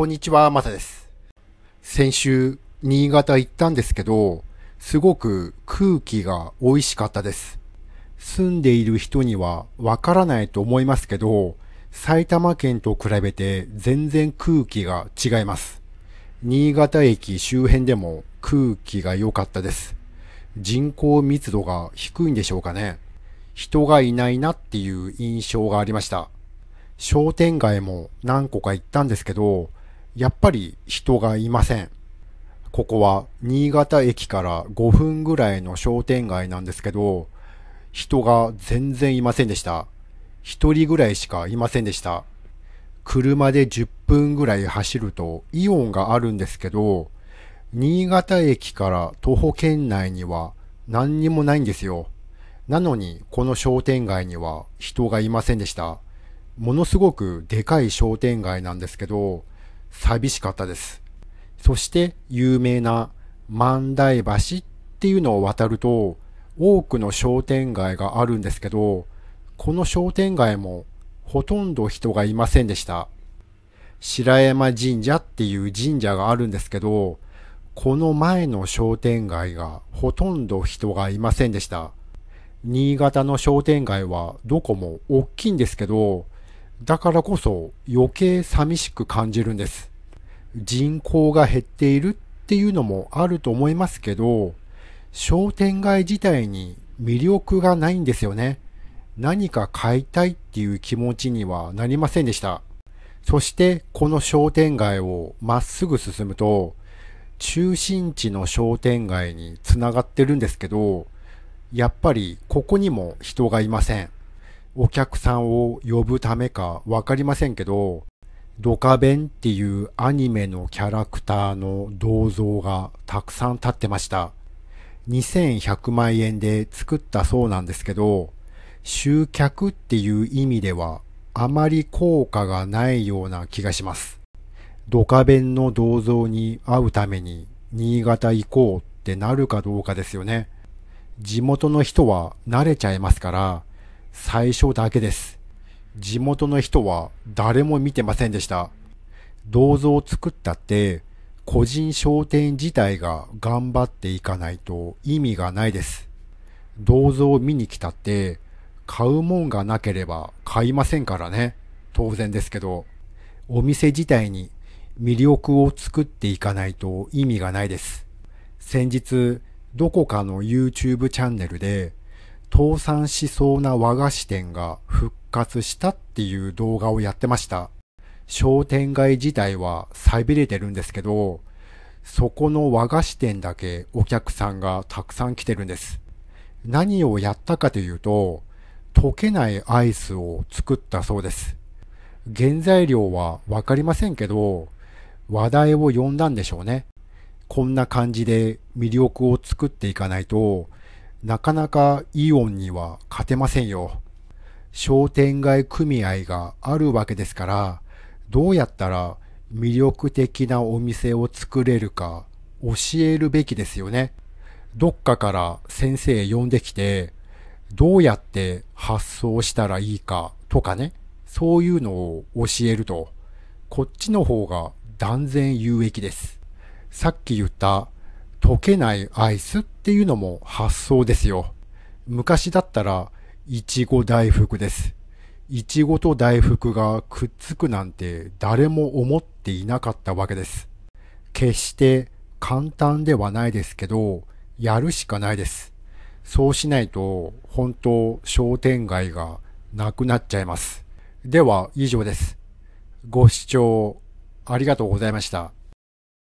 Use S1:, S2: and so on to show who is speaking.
S1: こんにちは、まさです。先週、新潟行ったんですけど、すごく空気が美味しかったです。住んでいる人にはわからないと思いますけど、埼玉県と比べて全然空気が違います。新潟駅周辺でも空気が良かったです。人口密度が低いんでしょうかね。人がいないなっていう印象がありました。商店街も何個か行ったんですけど、やっぱり人がいません。ここは新潟駅から5分ぐらいの商店街なんですけど、人が全然いませんでした。一人ぐらいしかいませんでした。車で10分ぐらい走るとイオンがあるんですけど、新潟駅から徒歩圏内には何にもないんですよ。なのにこの商店街には人がいませんでした。ものすごくでかい商店街なんですけど、寂しかったです。そして有名な万代橋っていうのを渡ると多くの商店街があるんですけど、この商店街もほとんど人がいませんでした。白山神社っていう神社があるんですけど、この前の商店街がほとんど人がいませんでした。新潟の商店街はどこも大きいんですけど、だからこそ余計寂しく感じるんです。人口が減っているっていうのもあると思いますけど、商店街自体に魅力がないんですよね。何か買いたいっていう気持ちにはなりませんでした。そしてこの商店街をまっすぐ進むと、中心地の商店街につながってるんですけど、やっぱりここにも人がいません。お客さんを呼ぶためかわかりませんけど、ドカベンっていうアニメのキャラクターの銅像がたくさん立ってました。2100万円で作ったそうなんですけど、集客っていう意味ではあまり効果がないような気がします。ドカベンの銅像に会うために新潟行こうってなるかどうかですよね。地元の人は慣れちゃいますから、最初だけです。地元の人は誰も見てませんでした。銅像を作ったって、個人商店自体が頑張っていかないと意味がないです。銅像を見に来たって、買うもんがなければ買いませんからね。当然ですけど、お店自体に魅力を作っていかないと意味がないです。先日、どこかの YouTube チャンネルで、倒産しそうな和菓子店が復活したっていう動画をやってました。商店街自体は錆びれてるんですけど、そこの和菓子店だけお客さんがたくさん来てるんです。何をやったかというと、溶けないアイスを作ったそうです。原材料はわかりませんけど、話題を呼んだんでしょうね。こんな感じで魅力を作っていかないと、なかなかイオンには勝てませんよ。商店街組合があるわけですから、どうやったら魅力的なお店を作れるか教えるべきですよね。どっかから先生呼んできて、どうやって発想したらいいかとかね、そういうのを教えると、こっちの方が断然有益です。さっき言った溶けないアイスっていうのも発想ですよ。昔だったら、いちご大福です。いちごと大福がくっつくなんて誰も思っていなかったわけです。決して簡単ではないですけど、やるしかないです。そうしないと、本当商店街がなくなっちゃいます。では、以上です。ご視聴ありがとうございました。